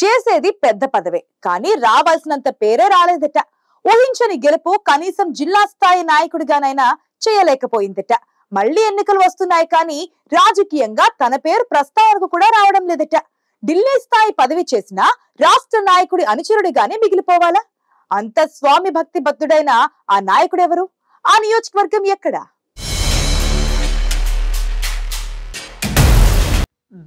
చేసేది పెద్ద పదవే కానీ రావాల్సినంత పేరే రాలేదట ఊహించని గెలుపు కనీసం జిల్లా స్థాయి నాయకుడిగానైనా చేయలేకపోయిందట మళ్లీ ఎన్నికలు వస్తున్నాయి కానీ రాజకీయంగా తన పేరు ప్రస్తావనకు కూడా రావడం లేదట ఢిల్లీ స్థాయి పదవి చేసిన రాష్ట్ర నాయకుడి అనుచరుడిగానే మిగిలిపోవాలా అంత స్వామి భక్తి భక్తుడైన ఆ నాయకుడెవరు ఆ నియోజకవర్గం ఎక్కడా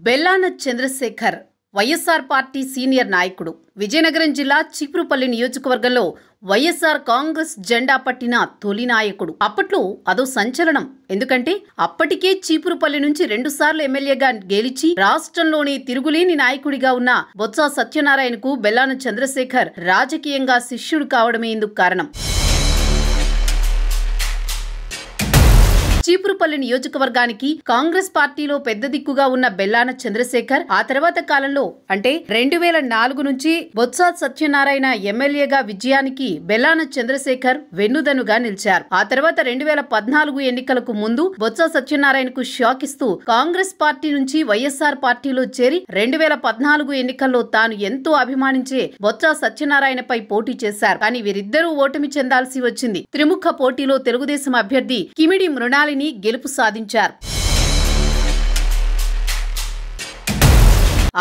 బెల్లాన చంద్రశేఖర్ వైఎస్ఆర్ పార్టీ సీనియర్ నాయకుడు విజయనగరం జిల్లా చీపురుపల్లి నియోజకవర్గంలో వైఎస్ఆర్ కాంగ్రెస్ జెండా పట్టిన తొలి నాయకుడు అప్పట్లో అదో సంచలనం ఎందుకంటే అప్పటికే చీపురుపల్లి నుంచి రెండుసార్లు ఎమ్మెల్యేగా గెలిచి రాష్ట్రంలోని తిరుగులేని నాయకుడిగా ఉన్న బొత్స సత్యనారాయణకు బెల్లాన చంద్రశేఖర్ రాజకీయంగా శిష్యుడు కావడమే ఇందుకు కారణం చీపురుపల్లి నియోజకవర్గానికి కాంగ్రెస్ పార్టీలో పెద్ద దిక్కుగా ఉన్న బెల్లాన చంద్రశేఖర్ ఆ తర్వాత కాలంలో అంటే రెండు వేల నాలుగు నుంచి బొత్స సత్యనారాయణ ఎమ్మెల్యేగా విజయానికి బెల్లాన చంద్రశేఖర్ వెన్నుదనుగా నిలిచారు ఆ తర్వాత రెండు వేల పద్నాలుగు ఎన్నికలకు ముందు బొత్స సత్యనారాయణకు షాక్ ఇస్తూ కాంగ్రెస్ పార్టీ నుంచి వైఎస్ఆర్ పార్టీలో చేరి రెండు వేల పద్నాలుగు ఎన్నికల్లో తాను ఎంతో అభిమానించే బొత్స సత్యనారాయణపై పోటీ చేశారు కానీ వీరిద్దరూ ఓటమి చెందాల్సి వచ్చింది త్రిముఖ పోటీలో తెలుగుదేశం అభ్యర్థి కిమిడి మృణాలిని గెలుపు సాధించారు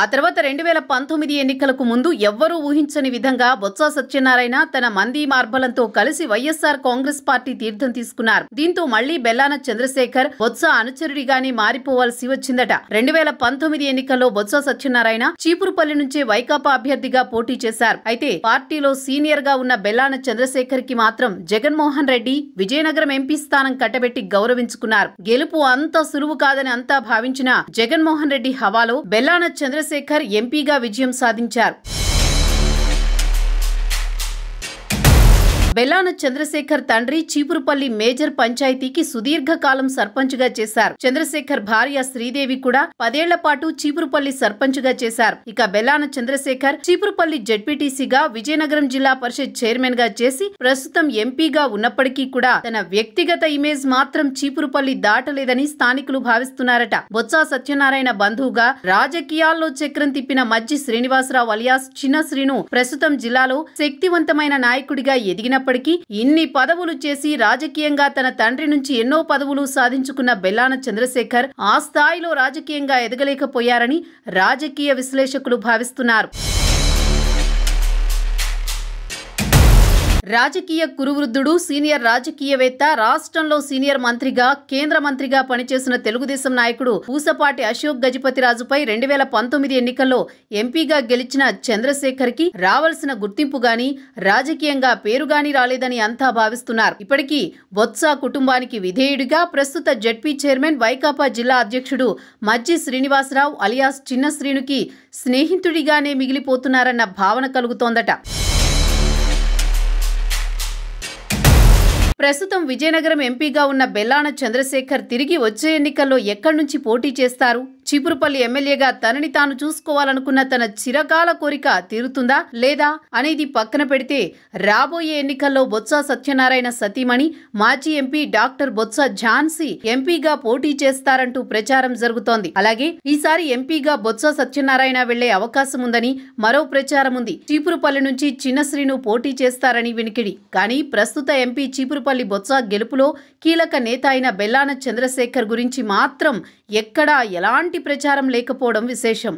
ఆ తర్వాత రెండు వేల పంతొమ్మిది ఎన్నికలకు ముందు ఎవ్వరూ ఊహించని విధంగా బొత్స సత్యనారాయణ తన మంది మార్బలంతో కలిసి వైఎస్ఆర్ కాంగ్రెస్ పార్టీ తీర్థం తీసుకున్నారు దీంతో మళ్లీ బెల్లాన చంద్రశేఖర్ బొత్స అనుచరుడిగానే మారిపోవాల్సి వచ్చిందట రెండు వేల పంతొమ్మిది ఎన్నికల్లో బొత్స సత్యనారాయణ చీపురుపల్లి నుంచే వైకాపా అభ్యర్థిగా పోటీ చేశారు అయితే పార్టీలో సీనియర్ గా ఉన్న బెల్లాన చంద్రశేఖర్ కి మాత్రం జగన్మోహన్ రెడ్డి విజయనగరం ఎంపీ స్థానం కట్టబెట్టి గౌరవించుకున్నారు గెలుపు అంత సులువు కాదని అంతా భావించిన జగన్మోహన్ రెడ్డి హవాలో బెల్లాన చంద్ర చంద్రశేఖర్ ఎంపీగా విజయం సాధించారు బెలాన చంద్రశేఖర్ తండ్రి చీపురుపల్లి మేజర్ పంచాయతీకి సుదీర్ఘకాలం గా చేశారు చంద్రశేఖర్ భార్య శ్రీదేవి కూడా పదేళ్ల పాటు చీపురుపల్లి సర్పంచ్ గా చేశారు ఇక బెలాన చంద్రశేఖర్ చీపురుపల్లి జడ్పీటీసీగా విజయనగరం జిల్లా పరిషత్ చైర్మన్ గా చేసి ప్రస్తుతం ఎంపీగా ఉన్నప్పటికీ కూడా తన వ్యక్తిగత ఇమేజ్ మాత్రం చీపురుపల్లి దాటలేదని స్థానికులు భావిస్తున్నారట బొత్స సత్యనారాయణ బంధువుగా రాజకీయాల్లో చక్రం తిప్పిన మజ్జి శ్రీనివాసరావు అలియాస్ చిన్న శ్రీను ప్రస్తుతం జిల్లాలో శక్తివంతమైన నాయకుడిగా ఎదిగినప్పుడు అయినప్పటికీ ఇన్ని పదవులు చేసి రాజకీయంగా తన తండ్రి నుంచి ఎన్నో పదవులు సాధించుకున్న బెల్లాన చంద్రశేఖర్ ఆ స్థాయిలో రాజకీయంగా ఎదగలేకపోయారని రాజకీయ విశ్లేషకులు భావిస్తున్నారు రాజకీయ కురువృద్ధుడు సీనియర్ రాజకీయవేత్త రాష్ట్రంలో సీనియర్ మంత్రిగా కేంద్ర మంత్రిగా పనిచేసిన తెలుగుదేశం నాయకుడు పూసపాటి అశోక్ గజపతిరాజుపై రెండు వేల పంతొమ్మిది ఎన్నికల్లో ఎంపీగా గెలిచిన చంద్రశేఖర్కి రావాల్సిన గుర్తింపు గాని రాజకీయంగా పేరు గాని రాలేదని అంతా భావిస్తున్నారు ఇప్పటికీ బొత్స కుటుంబానికి విధేయుడిగా ప్రస్తుత జడ్పీ చైర్మన్ వైకాపా జిల్లా అధ్యక్షుడు మజ్జి శ్రీనివాసరావు అలియాస్ చిన్న శ్రీనుకి స్నేహితుడిగానే మిగిలిపోతున్నారన్న భావన కలుగుతోందట ప్రస్తుతం విజయనగరం ఎంపీగా ఉన్న బెల్లాన చంద్రశేఖర్ తిరిగి వచ్చే ఎన్నికల్లో ఎక్కడి నుంచి పోటీ చేస్తారు చీపురుపల్లి ఎమ్మెల్యేగా తనని తాను చూసుకోవాలనుకున్న తన చిరకాల కోరిక తీరుతుందా లేదా అనేది పక్కన పెడితే రాబోయే ఎన్నికల్లో బొత్స సత్యనారాయణ సతీమణి మాజీ ఎంపీ డాక్టర్ బొత్స ఝాన్సీ ఎంపీగా పోటీ చేస్తారంటూ ప్రచారం జరుగుతోంది అలాగే ఈసారి ఎంపీగా బొత్స సత్యనారాయణ వెళ్లే అవకాశం ఉందని మరో ప్రచారం ఉంది చీపురుపల్లి నుంచి చిన్నశ్రీను పోటీ చేస్తారని వినికిడి కానీ ప్రస్తుత ఎంపీ చీపురుపల్లి బొత్స గెలుపులో కీలక నేత అయిన బెల్లాన చంద్రశేఖర్ గురించి మాత్రం ఎక్కడా ఎలాంటి ఎలాంటి ప్రచారం లేకపోవడం విశేషం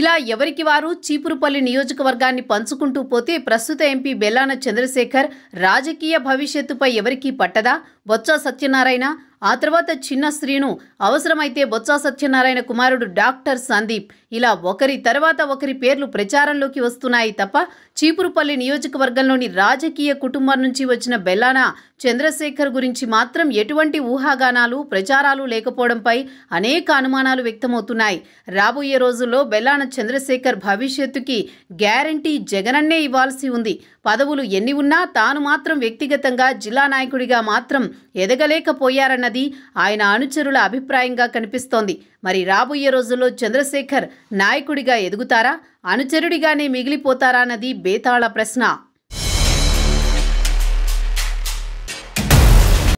ఇలా ఎవరికి వారు చీపురుపల్లి నియోజకవర్గాన్ని పంచుకుంటూ పోతే ప్రస్తుత ఎంపీ బెల్లాన చంద్రశేఖర్ రాజకీయ భవిష్యత్తుపై ఎవరికీ పట్టదా బొత్స సత్యనారాయణ ఆ తర్వాత చిన్న స్త్రీను అవసరమైతే బొత్స సత్యనారాయణ కుమారుడు డాక్టర్ సందీప్ ఇలా ఒకరి తర్వాత ఒకరి పేర్లు ప్రచారంలోకి వస్తున్నాయి తప్ప చీపురుపల్లి నియోజకవర్గంలోని రాజకీయ కుటుంబం నుంచి వచ్చిన బెల్లానా చంద్రశేఖర్ గురించి మాత్రం ఎటువంటి ఊహాగానాలు ప్రచారాలు లేకపోవడంపై అనేక అనుమానాలు వ్యక్తమవుతున్నాయి రాబోయే రోజుల్లో బెల్లాన చంద్రశేఖర్ భవిష్యత్తుకి గ్యారంటీ జగనన్నే ఇవ్వాల్సి ఉంది పదవులు ఎన్ని ఉన్నా తాను మాత్రం వ్యక్తిగతంగా జిల్లా నాయకుడిగా మాత్రం ఎదగలేకపోయారన్నది ఆయన అనుచరుల అభిప్రాయంగా కనిపిస్తోంది మరి రాబోయే రోజుల్లో చంద్రశేఖర్ నాయకుడిగా ఎదుగుతారా అనుచరుడిగానే మిగిలిపోతారా అన్నది బేతాళ ప్రశ్న